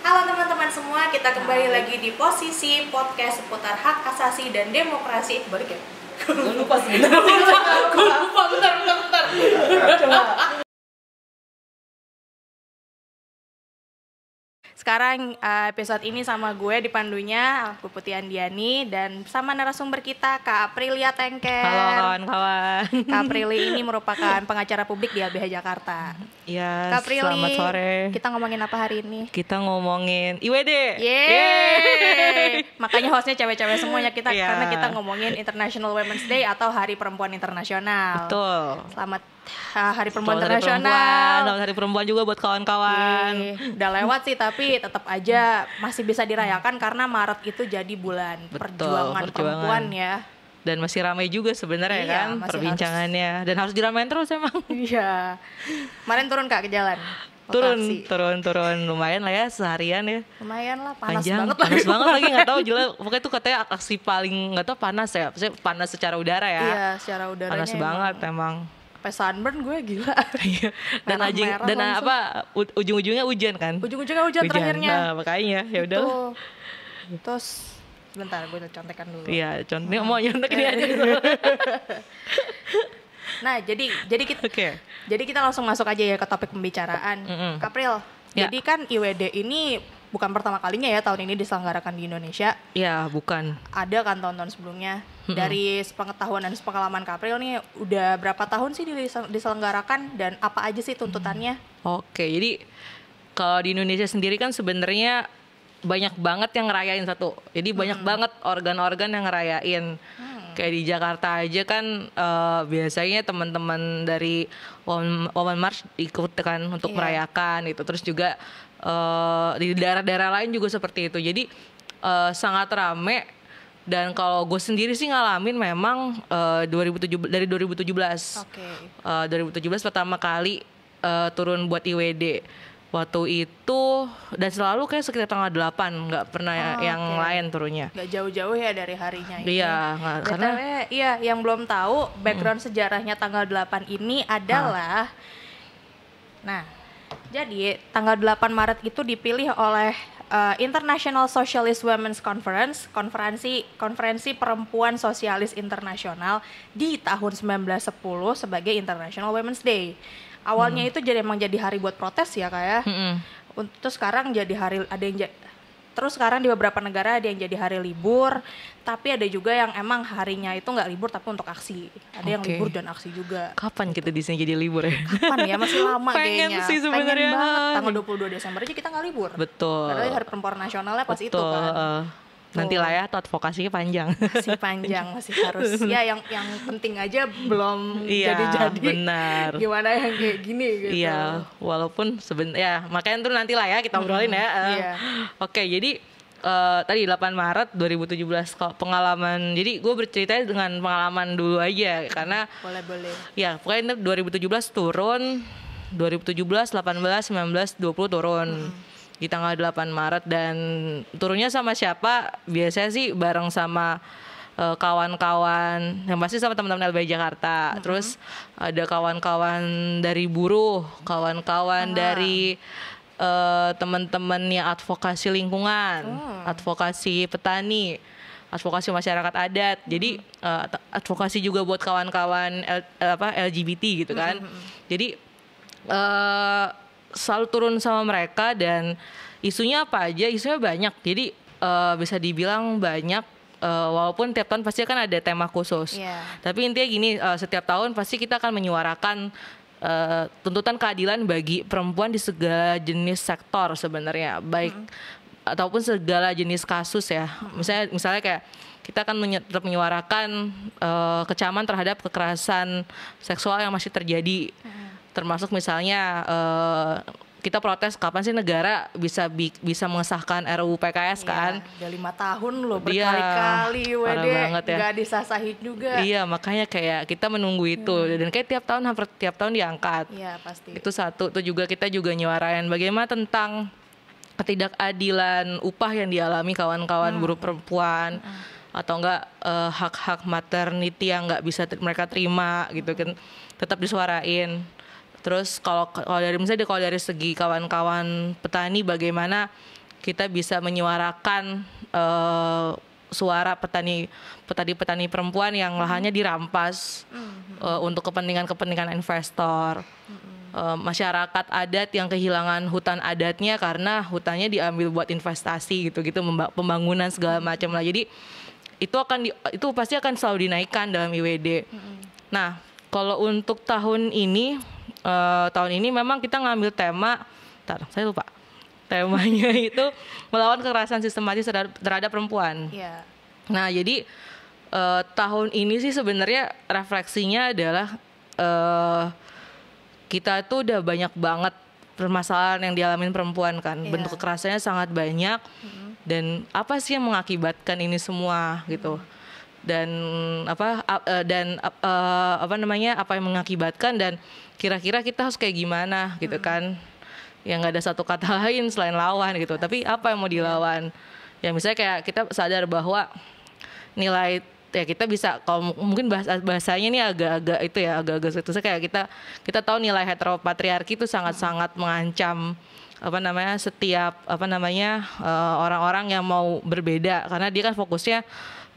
Halo teman-teman semua, kita kembali Hai. lagi di posisi podcast seputar hak asasi dan demokrasi Balik ya? sih lupa lupa, lupa, lupa, bentar, bentar, bentar Coba Sekarang uh, episode ini sama gue di pandunya aku Putih Andiani dan sama narasumber kita Kak Aprilia Tengker. Halo kawan-kawan. Kak Aprili ini merupakan pengacara publik di ABH Jakarta. Iya, yes, selamat sore. Kita ngomongin apa hari ini? Kita ngomongin IWD. Yeay. Makanya hostnya cewek-cewek semuanya kita yeah. karena kita ngomongin International Women's Day atau Hari Perempuan Internasional. Betul. Selamat Hari Perempuan Selamat Internasional. perempuan, Hari Perempuan juga buat kawan-kawan. Iya, udah lewat sih tapi tetap aja masih bisa dirayakan karena Maret itu jadi bulan Betul, perjuangan, perjuangan perempuan ya. Dan masih ramai juga sebenarnya iya, kan perbincangannya harus. dan harus diramein terus emang. Iya. Kemarin turun Kak ke jalan. Turun, Otaksi. turun, turun lumayan lah ya seharian ya. Lumayan lah, panas Panjang, banget panas lagi. banget lagi nggak tahu jelas. Pokoknya itu katanya aksi paling nggak tahu panas ya, panas secara udara ya. Iya, secara udara. Panas banget emang. emang sampai sunburn gue gila. Iya. dan anjing dan langsung. apa ujung-ujungnya hujan kan? Ujung-ujungnya hujan, hujan terakhirnya. Nah, makanya ya gitu. udah. Terus sebentar gue contekan dulu. Iya, contek hmm. mau nyontek dia aja. nah, jadi jadi kita okay. Jadi kita langsung masuk aja ya ke topik pembicaraan. Mm -hmm. April. Ya. Jadi kan IWD ini bukan pertama kalinya ya tahun ini diselenggarakan di Indonesia. Iya, bukan. Ada kan tahun-tahun sebelumnya. hmm Dari pengetahuan dan pengalaman Kapril nih udah berapa tahun sih diselenggarakan dan apa aja sih tuntutannya? Oke, jadi kalau di Indonesia sendiri kan sebenarnya banyak banget yang ngerayain satu. Jadi banyak hmm. banget organ-organ yang ngerayain. Hmm kayak di Jakarta aja kan uh, biasanya teman-teman dari Women, March ikut kan untuk yeah. merayakan itu, Terus juga uh, di daerah-daerah lain juga seperti itu. Jadi uh, sangat rame dan kalau gue sendiri sih ngalamin memang uh, 2017 dari 2017. Okay. Uh, 2017 pertama kali uh, turun buat IWD waktu itu dan selalu kayak sekitar tanggal 8 nggak pernah oh, yang okay. lain turunnya nggak jauh-jauh ya dari harinya ini iya gak, karena iya yang belum tahu background hmm. sejarahnya tanggal 8 ini adalah ha. nah jadi tanggal 8 Maret itu dipilih oleh uh, International Socialist Women's Conference, konferensi konferensi perempuan sosialis internasional di tahun 1910 sebagai International Women's Day awalnya hmm. itu jadi emang jadi hari buat protes ya kayak hmm. terus sekarang jadi hari ada yang terus sekarang di beberapa negara ada yang jadi hari libur tapi ada juga yang emang harinya itu nggak libur tapi untuk aksi ada okay. yang libur dan aksi juga kapan gitu. kita di jadi libur ya kapan ya masih lama pengen kayaknya sih sebenarnya pengen banget tanggal 22 Desember aja kita nggak libur betul Karena hari perempuan nasionalnya pas betul. itu kan uh Nanti lah ya, advokasinya panjang. Masih panjang, masih harus. ya yang yang penting aja belum jadi iya, jadi-jadi. benar. Gimana yang kayak gini gitu. Iya, walaupun sebenarnya makanya tuh nanti lah ya kita obrolin ya. Uh, iya. Oke, okay, jadi uh, tadi 8 Maret 2017 kok pengalaman. Jadi gue bercerita dengan pengalaman dulu aja karena boleh boleh. Ya pokoknya 2017 turun, 2017, 18, 19, 20 turun. Hmm di tanggal 8 Maret dan turunnya sama siapa? Biasanya sih bareng sama kawan eh, kawan-kawan yang pasti sama teman-teman LBI Jakarta. Mm -hmm. Terus ada kawan-kawan dari buruh, kawan-kawan ah. dari uh, teman-teman yang advokasi lingkungan, oh. advokasi petani, advokasi masyarakat adat. Jadi uh, advokasi juga buat kawan-kawan apa LGBT gitu kan. Mm -hmm. Jadi uh, selalu turun sama mereka dan isunya apa aja isunya banyak jadi uh, bisa dibilang banyak uh, walaupun tiap tahun pasti kan ada tema khusus yeah. tapi intinya gini uh, setiap tahun pasti kita akan menyuarakan Uh, tuntutan keadilan bagi perempuan di segala jenis sektor sebenarnya baik mm ataupun segala jenis kasus ya mm misalnya misalnya kayak kita akan tetap menyuarakan uh, kecaman terhadap kekerasan seksual yang masih terjadi mm termasuk misalnya uh, kita protes kapan sih negara bisa bi bisa mengesahkan RUU PKS iya, kan? Iya, udah lima tahun loh iya, berkali-kali, iya, banget ya. gak disasahin juga. Iya makanya kayak kita menunggu itu hmm. dan kayak tiap tahun hampir tiap tahun diangkat. Iya pasti. Itu satu, tuh juga kita juga nyuarain bagaimana tentang ketidakadilan upah yang dialami kawan-kawan hmm. buruh perempuan. Hmm atau enggak eh, hak-hak uh, hak -hak maternity yang enggak bisa mereka terima gitu kan tetap disuarain Terus kalau kalau dari misalnya kalau dari segi kawan-kawan petani bagaimana kita bisa menyuarakan uh, suara petani petani petani perempuan yang mm-hmm. lahannya dirampas uh, untuk kepentingan kepentingan investor. Uh, masyarakat adat yang kehilangan hutan adatnya karena hutannya diambil buat investasi gitu-gitu pembangunan segala macam lah. Jadi itu akan di, itu pasti akan selalu dinaikkan dalam IWD. Nah, kalau untuk tahun ini uh, tahun ini memang kita ngambil tema, tar, saya lupa temanya itu melawan kekerasan sistematis terhadap, terhadap perempuan. Yeah. Nah jadi uh, tahun ini sih sebenarnya refleksinya adalah uh, kita itu udah banyak banget permasalahan yang dialami perempuan kan yeah. bentuk kekerasannya sangat banyak mm -hmm. dan apa sih yang mengakibatkan ini semua gitu mm -hmm dan apa e, dan e, e, apa namanya apa yang mengakibatkan dan kira-kira kita harus kayak gimana gitu hmm. kan yang nggak ada satu kata lain selain lawan gitu tapi apa yang mau iya. dilawan ya misalnya kayak kita sadar bahwa nilai ya kita bisa kalau mungkin bahasa bahasanya ini agak agak itu ya agak-agak itu kayak kita kita tahu nilai heteropatriarki itu sangat-sangat hmm. mengancam apa namanya setiap apa namanya orang-orang uh, orang -orang yang mau berbeda karena dia kan fokusnya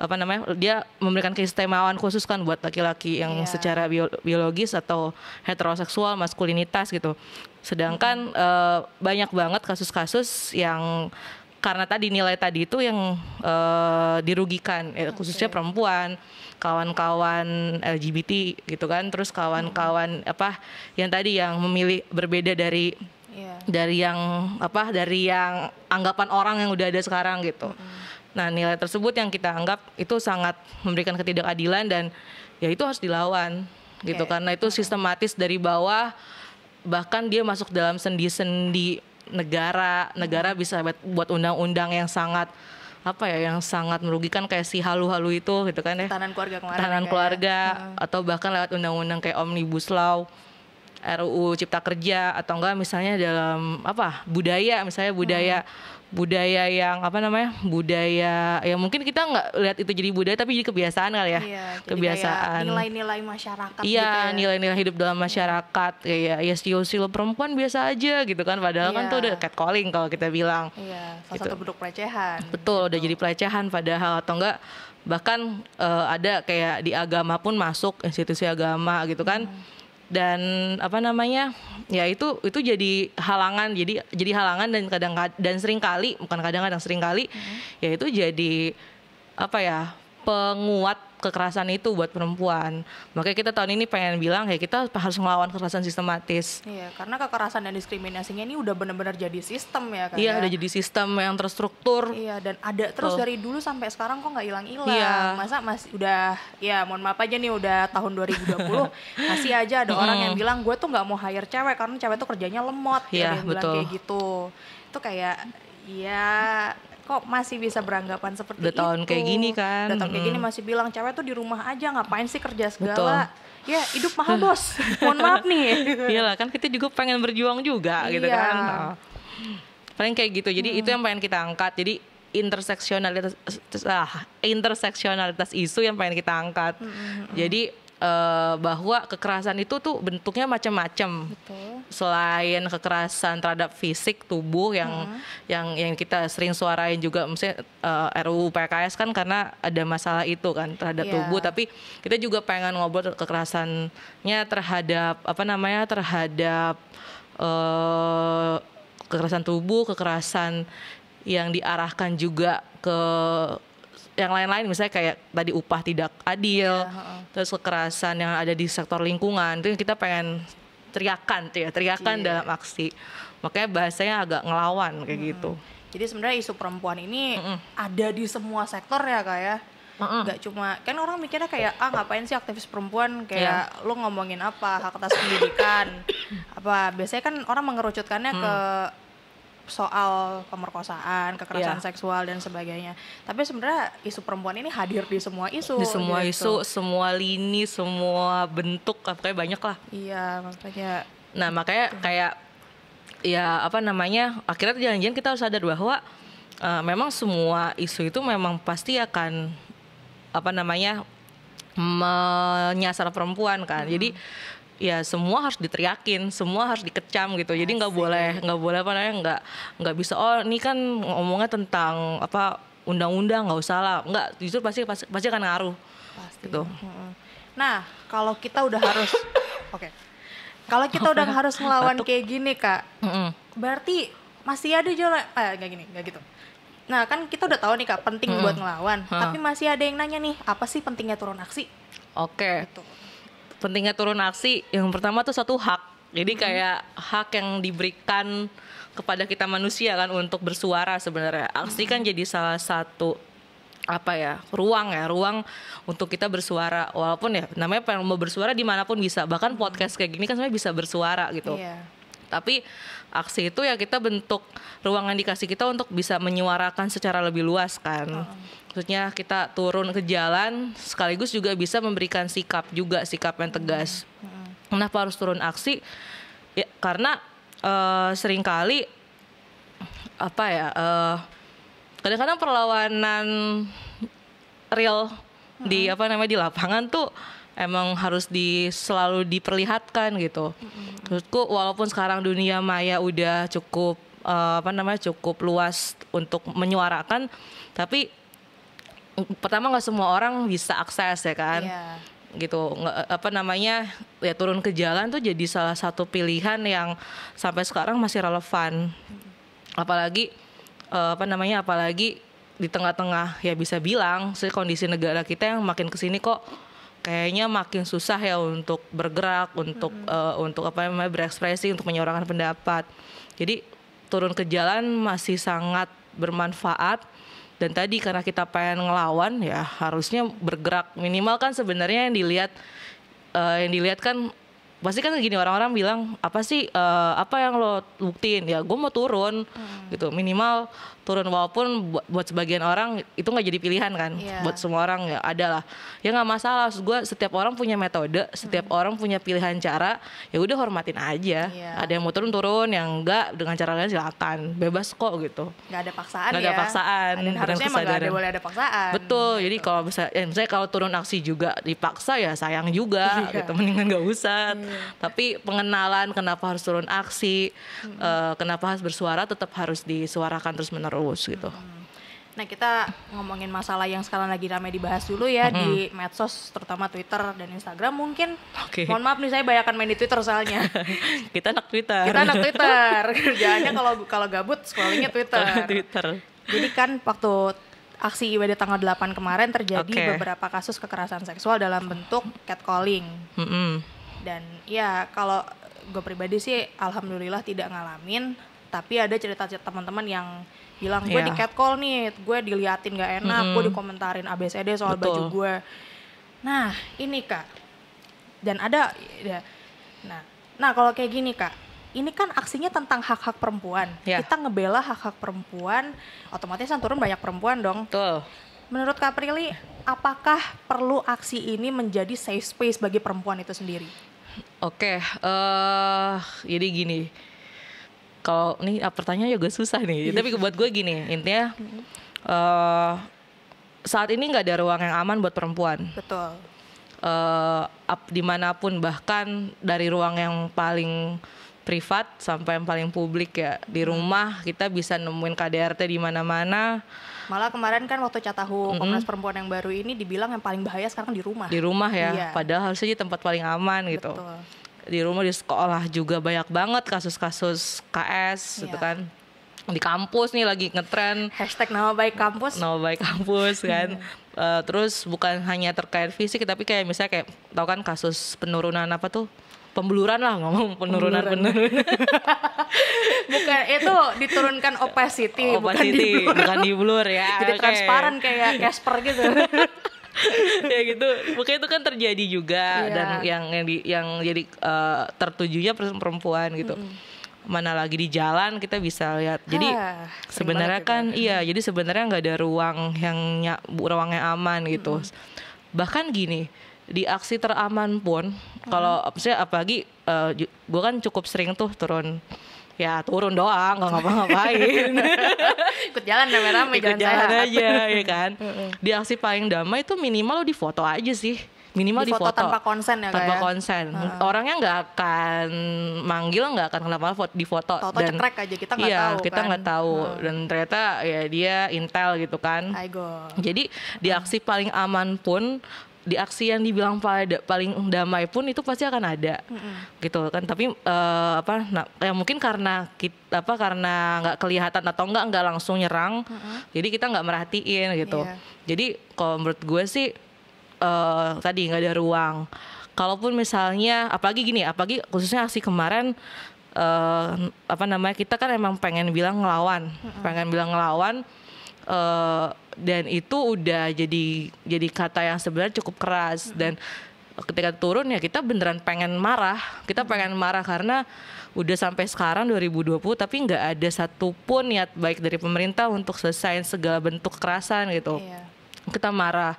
apa namanya dia memberikan keistimewaan khusus kan buat laki-laki yang yeah. secara biologis atau heteroseksual maskulinitas gitu sedangkan mm banyak banget kasus-kasus yang karena tadi nilai tadi itu yang uh, dirugikan eh, okay. khususnya perempuan kawan-kawan LGBT gitu kan terus kawan-kawan mm apa yang tadi yang memilih berbeda dari yeah. dari yang apa dari yang anggapan orang yang udah ada sekarang gitu mm Nah, nilai tersebut yang kita anggap itu sangat memberikan ketidakadilan dan ya itu harus dilawan okay. gitu karena itu sistematis dari bawah bahkan dia masuk dalam sendi-sendi negara. Negara hmm. bisa buat undang-undang yang sangat apa ya yang sangat merugikan kayak si halu-halu itu gitu kan ya. Tahanan keluarga kemarin. Tahanan ya. keluarga ya. atau bahkan lewat undang-undang kayak Omnibus Law. RUU Cipta Kerja atau enggak misalnya dalam apa budaya misalnya budaya hmm budaya yang apa namanya budaya ya mungkin kita nggak lihat itu jadi budaya tapi jadi kebiasaan kali ya iya, kebiasaan nilai-nilai masyarakat iya gitu ya. nilai-nilai hidup dalam iya. masyarakat iya. kayak ya, ya, ya silo perempuan biasa aja gitu kan padahal kan iya. kan tuh udah catcalling kalau kita bilang iya salah gitu. satu bentuk pelecehan betul gitu. udah jadi pelecehan padahal atau enggak bahkan uh, ada kayak di agama pun masuk institusi agama gitu kan hmm dan apa namanya ya itu itu jadi halangan jadi jadi halangan dan kadang dan sering kali bukan kadang-kadang sering kali mm -hmm. ya itu jadi apa ya penguat kekerasan itu buat perempuan. Makanya kita tahun ini pengen bilang ya kita harus melawan kekerasan sistematis. Iya, karena kekerasan dan diskriminasinya ini udah benar-benar jadi sistem ya kan. Iya, ya? udah jadi sistem yang terstruktur. Iya, dan ada terus Tuh. dari dulu sampai sekarang kok nggak hilang-hilang. Iya. Masa masih udah ya mohon maaf aja nih udah tahun 2020 masih aja ada orang yang bilang gue tuh nggak mau hire cewek karena cewek tuh kerjanya lemot. Gitu iya, ya, betul. kayak gitu. Itu kayak ya kok masih bisa beranggapan seperti Udah itu. tahun kayak gini kan. Udah tahun kayak gini masih bilang cewek tuh di rumah aja ngapain sih kerja segala. Betul. Ya hidup mahal bos, mohon maaf nih. Iya lah kan kita juga pengen berjuang juga gitu iya. gitu kan. Oh. Paling kayak gitu, jadi hmm. itu yang pengen kita angkat. Jadi interseksionalitas ah, interseksionalitas isu yang pengen kita angkat. Hmm. hmm, hmm. Jadi Eh, bahwa kekerasan itu tuh bentuknya macam-macam. Selain kekerasan terhadap fisik tubuh yang hmm. yang yang kita sering suarain juga misalnya uh, eh, RUU PKS kan karena ada masalah itu kan terhadap yeah. tubuh tapi kita juga pengen ngobrol kekerasannya terhadap apa namanya terhadap uh, kekerasan tubuh, kekerasan yang diarahkan juga ke yang lain-lain misalnya kayak tadi upah tidak adil yeah. Ya, terus kekerasan yang ada di sektor lingkungan itu kita pengen teriakan tuh ya teriakan yeah. dalam aksi makanya bahasanya agak ngelawan kayak hmm. gitu jadi sebenarnya isu perempuan ini mm -mm. ada di semua sektor ya kak ya Mm-mm. cuma kan orang mikirnya kayak ah ngapain sih aktivis perempuan kayak yeah. lu ngomongin apa hak atas pendidikan apa biasanya kan orang mengerucutkannya mm. ke soal pemerkosaan, kekerasan yeah. seksual dan sebagainya. Tapi sebenarnya isu perempuan ini hadir di semua isu. Di semua gitu. isu, semua lini, semua bentuk, kayak banyak lah. Iya, makanya. Nah, makanya gitu. kayak ya apa namanya? Akhirnya jangan-jangan kita harus sadar bahwa uh, memang semua isu itu memang pasti akan apa namanya menyasar perempuan kan. Hmm. Jadi ya semua harus diteriakin, semua harus dikecam gitu. Jadi nggak boleh nggak boleh apa namanya nggak nggak bisa oh ini kan ngomongnya tentang apa undang-undang nggak usah lah nggak justru pasti pasti, pasti akan ngaruh pasti. gitu. Nah kalau kita udah harus oke okay. kalau kita udah harus ngelawan kayak gini kak, berarti masih ada jalan eh nggak gini nggak gitu. Nah kan kita udah tahu nih kak penting hmm. buat ngelawan, hmm. tapi masih ada yang nanya nih apa sih pentingnya turun aksi? Oke. Okay. Gitu pentingnya turun aksi yang pertama tuh satu hak jadi mm-hmm. kayak hak yang diberikan kepada kita manusia kan untuk bersuara sebenarnya aksi kan mm-hmm. jadi salah satu apa ya ruang ya ruang untuk kita bersuara walaupun ya namanya pengen mau bersuara dimanapun bisa bahkan mm-hmm. podcast kayak gini kan sebenarnya bisa bersuara gitu yeah. tapi aksi itu ya kita bentuk ruangan dikasih kita untuk bisa menyuarakan secara lebih luas kan. Oh. Maksudnya kita turun ke jalan sekaligus juga bisa memberikan sikap juga sikap yang tegas. Hmm. Kenapa harus turun aksi? Ya karena uh, seringkali apa ya uh, kadang-kadang perlawanan real hmm. di apa namanya di lapangan tuh emang harus di selalu diperlihatkan gitu. Mm-hmm. walaupun sekarang dunia maya udah cukup uh, apa namanya cukup luas untuk menyuarakan, tapi pertama nggak semua orang bisa akses ya kan. Yeah gitu nggak apa namanya ya turun ke jalan tuh jadi salah satu pilihan yang sampai sekarang masih relevan apalagi uh, apa namanya apalagi di tengah-tengah ya bisa bilang sih kondisi negara kita yang makin kesini kok kayaknya makin susah ya untuk bergerak, untuk mm -hmm. uh, untuk apa namanya berekspresi, untuk menyuarakan pendapat. Jadi turun ke jalan masih sangat bermanfaat dan tadi karena kita pengen ngelawan ya harusnya bergerak minimal kan sebenarnya yang dilihat uh, yang dilihat kan pasti kan gini orang-orang bilang apa sih uh, apa yang lo buktiin ya gue mau turun hmm. gitu minimal turun walaupun buat sebagian orang itu nggak jadi pilihan kan yeah. buat semua orang ya adalah ya nggak masalah gue setiap orang punya metode setiap hmm. orang punya pilihan cara ya udah hormatin aja yeah. ada yang mau turun turun yang enggak dengan cara lain silakan bebas kok gitu nggak ada paksaan nggak ada ya. paksaan dan harusnya emang gak ada boleh ada paksaan betul gitu. jadi kalau bisa ya, misalnya kalau turun aksi juga dipaksa ya sayang juga iya. gitu mendingan nggak usah hmm Iya. tapi pengenalan kenapa harus turun aksi mm -hmm. uh, kenapa harus bersuara tetap harus disuarakan terus menerus gitu -hmm. Nah kita ngomongin masalah yang sekarang lagi ramai dibahas dulu ya -hmm. di medsos terutama Twitter dan Instagram mungkin. Okay. Mohon maaf nih saya banyak main di Twitter soalnya. kita anak Twitter. Kita anak Twitter. Kerjaannya kalau kalau gabut scrollingnya Twitter. Twitter. Jadi kan waktu aksi IWD tanggal 8 kemarin terjadi okay. beberapa kasus kekerasan seksual dalam bentuk catcalling. Mm -hmm dan ya kalau gue pribadi sih alhamdulillah tidak ngalamin tapi ada cerita cerita teman-teman yang bilang gue yeah. di catcall nih gue diliatin gak enak mm -hmm. gue dikomentarin abcd soal Betul. baju gue nah ini kak dan ada ya, nah nah kalau kayak gini kak ini kan aksinya tentang hak-hak perempuan. Yeah. Kita ngebela hak-hak perempuan, otomatis kan turun banyak perempuan dong. Betul. Menurut Kak Prilly, apakah perlu aksi ini menjadi safe space bagi perempuan itu sendiri? Oke, okay, uh, eh, jadi gini. Kalau ini ah, pertanyaannya juga susah nih, iya. tapi buat gue gini, intinya uh, saat ini nggak ada ruang yang aman buat perempuan. Betul. Uh, eh, up, dimanapun bahkan dari ruang yang paling privat sampai yang paling publik ya di hmm. rumah kita bisa nemuin KDRT di mana-mana malah kemarin kan waktu catahu mm -hmm. Komnas Perempuan yang baru ini dibilang yang paling bahaya sekarang di rumah di rumah ya iya. padahal harusnya tempat paling aman gitu Betul. di rumah di sekolah juga banyak banget kasus-kasus KS iya. gitu kan di kampus nih lagi ngetren hashtag nama baik kampus nama baik kampus kan uh, terus bukan hanya terkait fisik tapi kayak misalnya kayak tau kan kasus penurunan apa tuh Pembuluran lah ngomong penurunan penurunan. bukan itu diturunkan opacity, oh, opacity bukan di blur. Bukan di blur ya. Jadi okay. transparan kayak Casper gitu. ya gitu mungkin itu kan terjadi juga yeah. dan yang yang di, yang jadi uh, tertujunya perempuan gitu mm -hmm mana lagi di jalan kita bisa lihat. Jadi ah, sebenarnya kan juga. iya, jadi sebenarnya nggak ada ruang yang ruang yang aman gitu. Hmm. Bahkan gini, di aksi teraman pun hmm. kalau maksudnya apalagi eh, uh, gue kan cukup sering tuh turun ya turun doang nggak ngapa-ngapain ikut jalan rame-rame ikut jalan, jalan aja ya kan di aksi paling damai itu minimal lo di foto aja sih minimal di foto, tanpa konsen ya tanpa kayak? konsen hmm. orangnya nggak akan manggil nggak akan kenapa foto di foto dan cekrek aja kita nggak iya, tahu kita kan. nggak kan? tahu hmm. dan ternyata ya dia intel gitu kan Aigo. jadi di aksi paling aman pun di aksi yang dibilang paling damai pun itu pasti akan ada mm-hmm. gitu kan tapi uh, apa nah, ya mungkin karena kita apa karena nggak kelihatan atau nggak nggak langsung nyerang mm-hmm. jadi kita nggak merhatiin gitu yeah. jadi kalau menurut gue sih uh, tadi nggak ada ruang kalaupun misalnya apalagi gini apalagi khususnya aksi kemarin uh, apa namanya kita kan emang pengen bilang ngelawan mm-hmm. pengen bilang ngelawan uh, dan itu udah jadi jadi kata yang sebenarnya cukup keras hmm. dan ketika turun ya kita beneran pengen marah kita pengen marah karena udah sampai sekarang 2020 tapi nggak ada satupun niat baik dari pemerintah untuk selesai segala bentuk kekerasan gitu iya. kita marah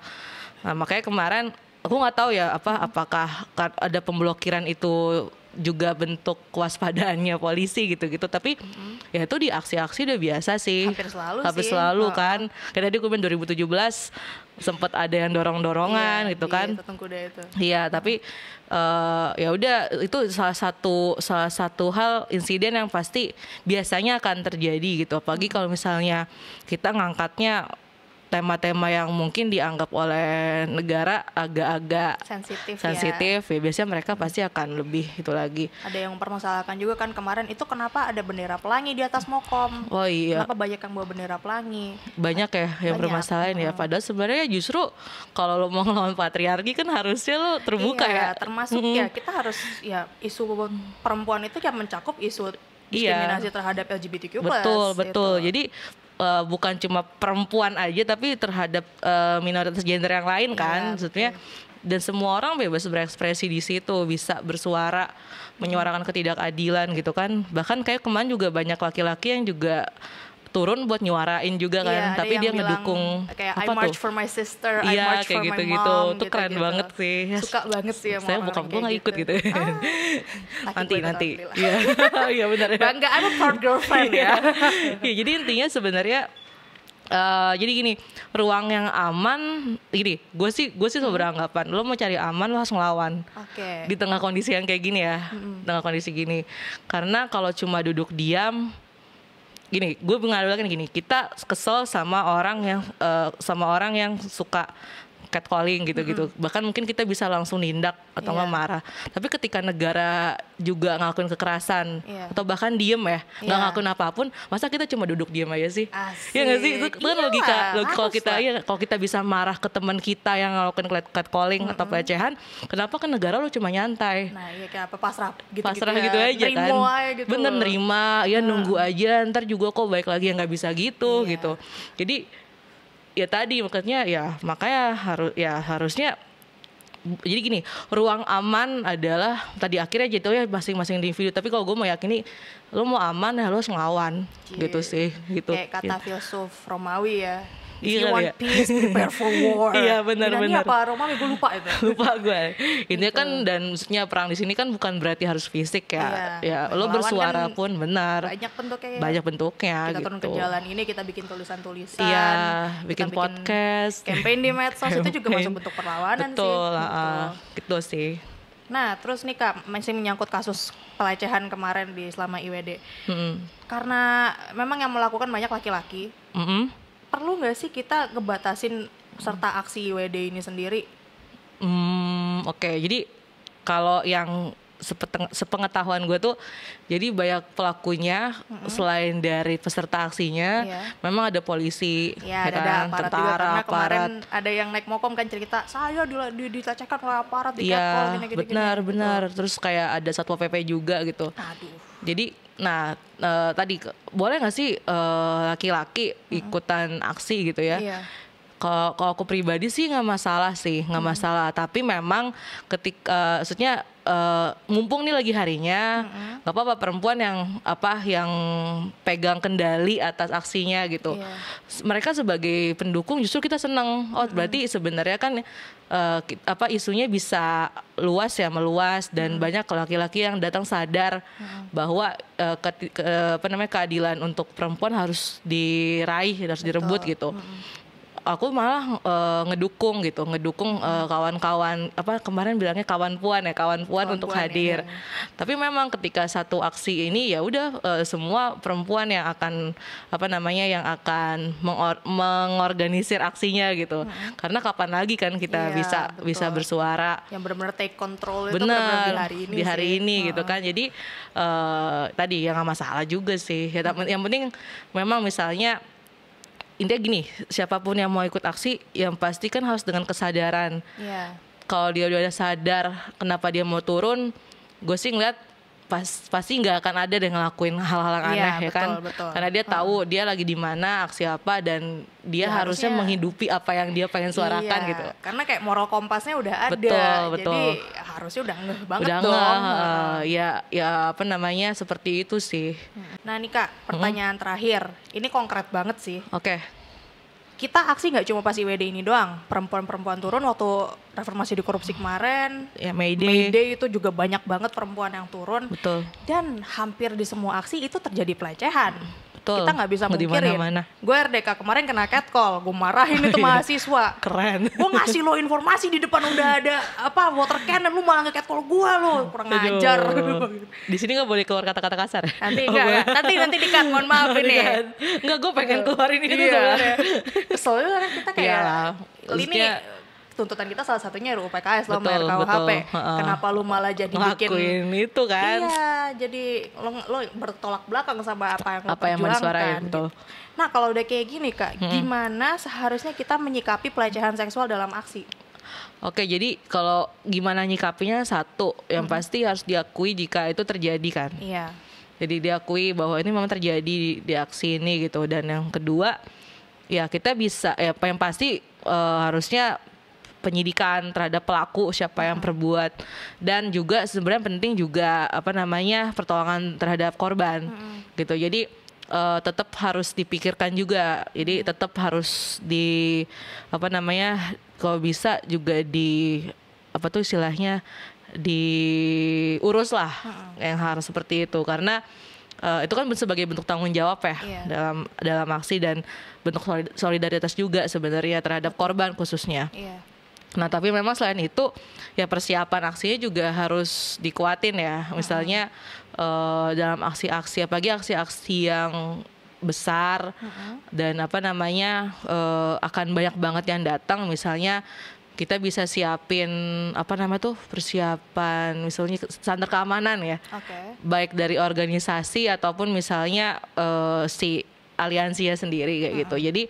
nah, makanya kemarin aku nggak tahu ya apa apakah ada pemblokiran itu juga bentuk kewaspadaannya polisi gitu-gitu tapi hmm. ya itu di aksi-aksi udah biasa sih hampir selalu hampir sih. selalu oh. kan kayak tadi kemarin 2017 sempat ada yang dorong-dorongan iya, gitu iya, kan iya itu. tapi uh, ya udah itu salah satu salah satu hal insiden yang pasti biasanya akan terjadi gitu apalagi hmm. kalau misalnya kita ngangkatnya tema-tema yang mungkin dianggap oleh negara agak-agak sensitif, ya. sensitif ya. ya biasanya mereka pasti akan lebih itu lagi. Ada yang mempermasalahkan juga kan kemarin itu kenapa ada bendera pelangi di atas mokom? Oh iya. Kenapa banyak yang bawa bendera pelangi? Banyak ya yang banyak. ya. Padahal sebenarnya justru kalau lo mau ngelawan patriarki kan harusnya lo terbuka iya, ya. Termasuk hmm. ya kita harus ya isu perempuan itu yang mencakup isu iya. diskriminasi iya. terhadap LGBTQ+. Betul, betul. Itu. Jadi uh, bukan cuma perempuan aja tapi terhadap uh, minoritas gender yang lain iya, kan, maksudnya yeah. dan semua orang bebas berekspresi di situ bisa bersuara menyuarakan ketidakadilan gitu kan bahkan kayak kemarin juga banyak laki-laki yang juga turun buat nyuarain juga iya, kan, yeah, tapi dia ngedukung kayak apa I march tuh? for my sister, I iya, march kayak for gitu, my gitu. mom. Itu gitu, keren gitu. banget sih. Suka banget sih Saya bukan gue gak ikut gitu. gitu. Ah. nanti nanti. Iya. Iya benar ya. Bangga I'm a proud girlfriend iya. ya. ya jadi intinya sebenarnya Uh, jadi gini ruang yang aman gini gue sih gue sih hmm. beranggapan lo mau cari aman lo harus ngelawan okay. di tengah kondisi yang kayak gini ya hmm. tengah kondisi gini karena kalau cuma duduk diam gini gue mengadu gini kita kesel sama orang yang uh, sama orang yang suka catcalling gitu-gitu. Mm-hmm. Bahkan mungkin kita bisa langsung nindak atau yeah. marah. Tapi ketika negara juga ngelakuin kekerasan yeah. atau bahkan diem ya, yeah. nggak iya. ngelakuin apapun, masa kita cuma duduk diem aja sih? Asik. Ya nggak sih? Itu, kan iya, logika. logika kalau kita ya kalau kita bisa marah ke teman kita yang ngelakuin catcalling mm-hmm. atau pelecehan, kenapa kan negara lu cuma nyantai? Nah, iya kayak pasrah gitu, -gitu Pasrah gitu, gitu aja kan. Aja gitu. Bener nerima, ya nunggu aja ntar juga kok baik lagi yang nggak bisa gitu yeah. gitu. Jadi ya tadi maksudnya ya makanya harus ya harusnya jadi gini ruang aman adalah tadi akhirnya gitu ya masing-masing di video tapi kalau gue mau yakini lo mau aman ya lo harus ngelawan iya. gitu sih gitu kayak kata gitu. filsuf Romawi ya If iya you want ya. peace, prepare for war. Iya benar-benar. Benar. apa Roma? gue lupa itu. lupa gue. Ini gitu. kan dan maksudnya perang di sini kan bukan berarti harus fisik ya. Iya. Ya, lo kan bersuara kan pun benar. Banyak bentuknya. Ya. Banyak bentuknya. Kita gitu. turun ke gitu. jalan ini kita bikin tulisan-tulisan. Iya. Bikin podcast. Bikin campaign di medsos itu juga masuk bentuk perlawanan Betul, sih. Betul. Uh, gitu sih. Nah, terus nih Kak, masih menyangkut kasus pelecehan kemarin di selama IWD. Mm -hmm. Karena memang yang melakukan banyak laki-laki. Mm -hmm perlu nggak sih kita ngebatasin serta aksi WD ini sendiri? Hmm, oke. Okay. Jadi kalau yang sepengetahuan gue tuh jadi banyak pelakunya mm-hmm. selain dari peserta aksinya yeah. memang ada polisi yeah, ya ada, kan ada aparat tentara juga, aparat kemarin ada yang naik mokom kan cerita saya di di oleh aparat di yeah, gini, gini, benar gitu. benar terus kayak ada satpol pp juga gitu Aduh. jadi Nah, uh, tadi boleh nggak sih eh, laki-laki uh, ikutan aksi gitu ya? Iya kalau aku pribadi sih nggak masalah sih nggak hmm. masalah tapi memang ketika uh, eh, maksudnya Uh, mumpung nih lagi harinya hmm. nggak mm -hmm. apa-apa perempuan yang apa yang pegang kendali atas aksinya gitu yeah. mereka sebagai pendukung justru kita seneng oh mm -hmm. berarti sebenarnya kan uh, apa isunya bisa luas ya meluas dan mm -hmm. banyak laki-laki yang datang sadar mm -hmm. bahwa uh, ke, ke, apa namanya keadilan untuk perempuan harus diraih harus Betul. direbut gitu mm -hmm aku malah uh, ngedukung gitu ngedukung eh, hmm. kawan-kawan uh, apa kemarin bilangnya kawan puan ya kawan puan untuk hadir ya. tapi memang ketika satu aksi ini ya udah uh, semua perempuan yang akan apa namanya yang akan mengor mengorganisir aksinya gitu hmm. karena kapan lagi kan kita ya, bisa betul. bisa bersuara yang benar-benar take control benar di hari ini di hari ini gitu kan jadi uh, tadi ya nggak masalah juga sih ya, hmm. yang penting memang misalnya intinya gini siapapun yang mau ikut aksi yang pasti kan harus dengan kesadaran yeah. kalau dia udah sadar kenapa dia mau turun gue sih ngeliat pas, pasti nggak akan ada yang ngelakuin hal-hal yang iya, aneh ya, ya betul, kan betul. karena dia hmm. tahu hmm. dia lagi di mana aksi apa dan dia ya, harusnya, ya. menghidupi apa yang dia pengen iya, suarakan iya, gitu karena kayak moral kompasnya udah ada betul, betul. jadi harusnya udah ngeh banget udah dong ngeh, uh, ya ya apa namanya seperti itu sih hmm. nah nih kak pertanyaan hmm. terakhir ini konkret banget sih oke okay kita aksi nggak cuma pas IWD ini doang. Perempuan-perempuan turun waktu reformasi di korupsi kemarin. Ya, May Day. itu juga banyak banget perempuan yang turun. Betul. Dan hampir di semua aksi itu terjadi pelecehan. Betul. Kita nggak bisa mungkirin. Mana Gue RDK kemarin kena catcall, gue marahin itu iya. mahasiswa. Keren. Gue ngasih lo informasi di depan udah ada apa water cannon, lu malah nge catcall gue lo, kurang Aduh. ngajar. di sini nggak boleh keluar kata-kata kasar. Nanti enggak, oh, enggak. nanti nanti dikat, mohon maaf ini. Enggak, gue pengen keluarin ini iya. soalnya karena kan kita kayak Iyalah, ini tuntutan kita salah satunya RUU PKS loh, betul, RKUHP. Uh, Kenapa lu malah jadi Ngakuin bikin itu kan? Iya, jadi lo, lo bertolak belakang sama apa yang apa yang disuarain gitu. Nah, kalau udah kayak gini, Kak, hmm. gimana seharusnya kita menyikapi pelecehan seksual dalam aksi? Oke, jadi kalau gimana nyikapinya satu, yang hmm. pasti harus diakui jika itu terjadi kan. Iya. Jadi diakui bahwa ini memang terjadi di, di aksi ini gitu. Dan yang kedua, ya kita bisa, ya yang pasti uh, harusnya penyidikan terhadap pelaku siapa yang perbuat dan juga sebenarnya penting juga apa namanya pertolongan terhadap korban hmm. gitu jadi uh, eh, tetap harus dipikirkan juga jadi tetap harus di apa namanya kalau bisa juga di apa tuh istilahnya diurus lah hmm. yang harus seperti itu karena uh, itu kan sebagai bentuk tanggung jawab ya yeah. dalam dalam aksi dan bentuk solidaritas juga sebenarnya terhadap korban khususnya. Yeah. Nah tapi memang selain itu ya persiapan aksinya juga harus dikuatin ya. Misalnya uh-huh. uh, dalam aksi-aksi apalagi aksi-aksi yang besar uh-huh. dan apa namanya uh, akan banyak banget yang datang. Misalnya kita bisa siapin apa namanya tuh persiapan misalnya standar keamanan ya. Okay. Baik dari organisasi ataupun misalnya uh, si ya sendiri kayak uh-huh. gitu. Jadi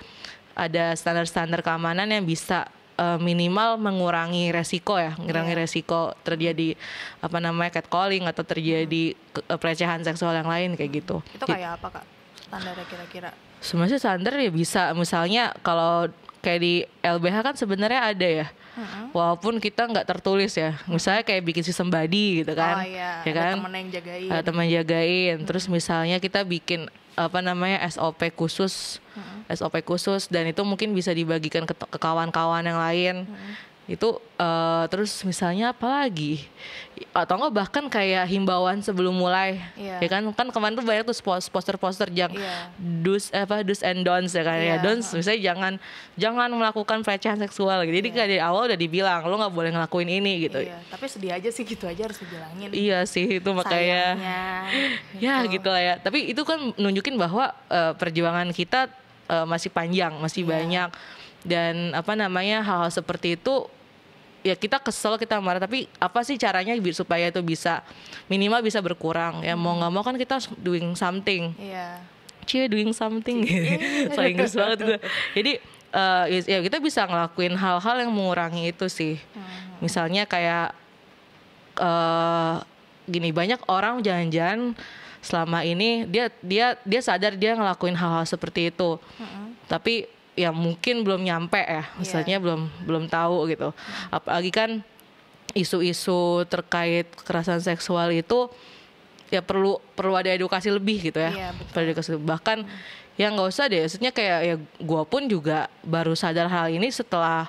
ada standar-standar keamanan yang bisa uh, minimal mengurangi resiko ya, mengurangi yeah. resiko terjadi apa namanya catcalling atau terjadi hmm. Eh, pelecehan seksual yang lain kayak gitu. Itu kayak apa kak? Standarnya kira-kira? Sebenarnya standar ya bisa misalnya kalau kayak di LBH kan sebenarnya ada ya hmm. walaupun kita nggak tertulis ya misalnya kayak bikin sistem body gitu oh, kan oh, iya. ya kan temen yang jagain uh, teman jagain hmm. terus misalnya kita bikin apa namanya SOP khusus hmm. SOP khusus dan itu mungkin bisa dibagikan ke, ke kawan-kawan yang lain hmm itu uh, terus misalnya apa lagi atau enggak bahkan kayak himbauan sebelum mulai yeah. ya kan kan kemarin tuh banyak tuh poster-poster yang yeah. dus apa dus and don'ts ya kan yeah. ya iya. don'ts misalnya jangan jangan melakukan pelecehan seksual gitu jadi yeah. kayak dari awal udah dibilang lo nggak boleh ngelakuin ini gitu yeah. tapi sedih aja sih gitu aja harus dibilangin iya sih itu makanya Sayangnya, ya, gitu. ya gitu lah ya tapi itu kan nunjukin bahwa uh, perjuangan kita uh, masih panjang, masih yeah. banyak dan apa namanya hal-hal seperti itu ya kita kesel kita marah tapi apa sih caranya supaya itu bisa minimal bisa berkurang ya mau hmm. nggak mau kan kita doing something yeah. cie doing something so Inggris banget gue jadi uh, ya kita bisa ngelakuin hal-hal yang mengurangi itu sih hmm. misalnya kayak uh, gini banyak orang jalan-jalan selama ini dia dia dia sadar dia ngelakuin hal-hal seperti itu mm-hmm. tapi ya mungkin belum nyampe ya iya. misalnya yeah. belum belum tahu gitu apalagi kan isu-isu terkait kekerasan seksual itu ya perlu perlu ada edukasi lebih gitu ya. yeah, iya, perlu edukasi bahkan hmm. ya nggak usah deh, maksudnya kayak ya gue pun juga baru sadar hal ini setelah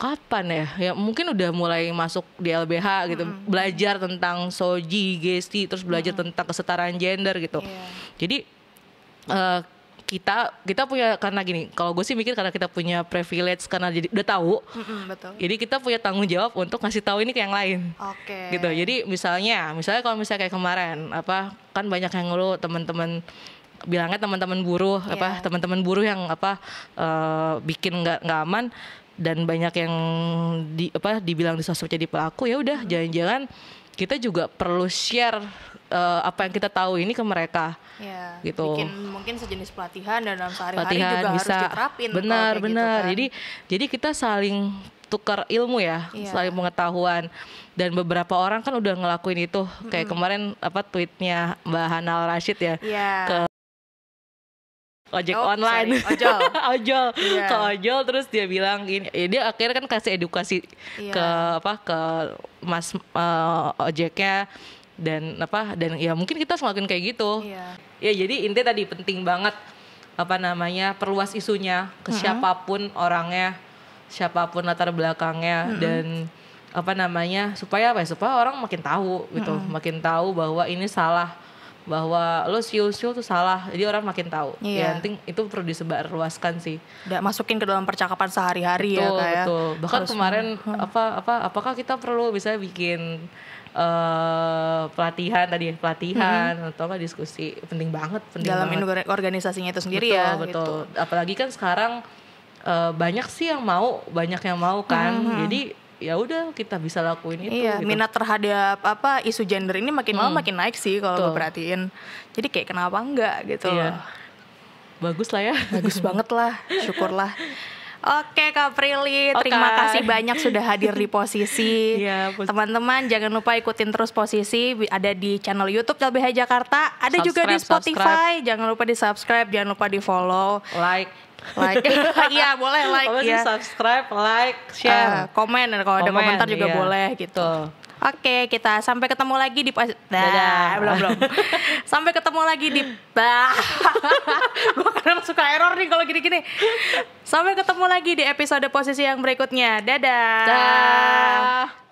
kapan ya ya mungkin udah mulai masuk di LBH gitu hmm. belajar tentang soji gesti terus belajar hmm. tentang kesetaraan gender gitu yeah. jadi uh, kita kita punya karena gini kalau gue sih mikir karena kita punya privilege karena jadi udah tahu mm-hmm, betul. jadi kita punya tanggung jawab untuk ngasih tahu ini ke yang lain oke okay. gitu jadi misalnya misalnya kalau misalnya kayak kemarin apa kan banyak yang ngeluh teman-teman bilangnya teman-teman buruh yeah. apa iya. teman-teman buruh yang apa uh, bikin nggak nggak aman dan banyak yang di apa dibilang di sosmed jadi pelaku ya udah hmm. jangan-jangan kita juga perlu share uh, apa yang kita tahu ini ke mereka ya, gitu bikin mungkin sejenis pelatihan dan dalam sehari-hari pelatihan juga bisa harus diterapin benar gitu benar gitu kan. jadi jadi kita saling tukar ilmu ya, ya saling pengetahuan. Dan beberapa orang kan udah ngelakuin itu, kayak hmm. kemarin apa tweetnya Mbak Hanal Rashid ya ya. ke ojek oh, online sorry, ojol ojol yeah. ke ojol terus dia bilang ini ya eh, dia akhirnya kan kasih edukasi yeah. ke apa ke mas uh, ojeknya dan apa dan ya mungkin kita semakin kayak gitu yeah. ya jadi intinya tadi penting banget apa namanya perluas isunya ke mm -hmm. siapapun orangnya siapapun latar belakangnya mm -hmm. dan apa namanya supaya apa ya, supaya orang makin tahu gitu mm -hmm. makin tahu bahwa ini salah bahwa lo siul-siul tuh salah jadi orang makin tahu yeah. ya iya. penting itu perlu disebarluaskan sih Gak masukin ke dalam percakapan sehari-hari ya, betul, ya kayak betul. bahkan Harus, kemarin hmm. apa apa apakah kita perlu bisa bikin Uh, pelatihan tadi ya? pelatihan -hmm. atau apa diskusi penting banget penting dalam banget. organisasinya itu sendiri betul, ya betul gitu. apalagi kan sekarang uh, banyak sih yang mau banyak yang mau kan -hmm. jadi ya udah kita bisa lakuin itu iya, gitu. minat terhadap apa isu gender ini makin hmm. lama makin naik sih kalau perhatiin jadi kayak kenapa enggak gitu iya. bagus lah ya bagus banget lah syukurlah Oke Kak Prilly, terima kasih banyak sudah hadir di posisi. teman iya, Teman-teman jangan lupa ikutin terus posisi ada di channel YouTube LBH Jakarta, ada subscribe, juga di Spotify. Subscribe. Jangan lupa di subscribe, jangan lupa di follow, like, like iya boleh like ya subscribe like iya, share uh, komen kalau ada komentar juga iya. boleh gitu oke Oke, kita sampai ketemu lagi di pas. Dadah. belum belum. sampai ketemu lagi di bah. Gue kadang suka error nih kalau gini-gini. Sampai ketemu lagi di episode posisi yang berikutnya. Dadah. Dadah.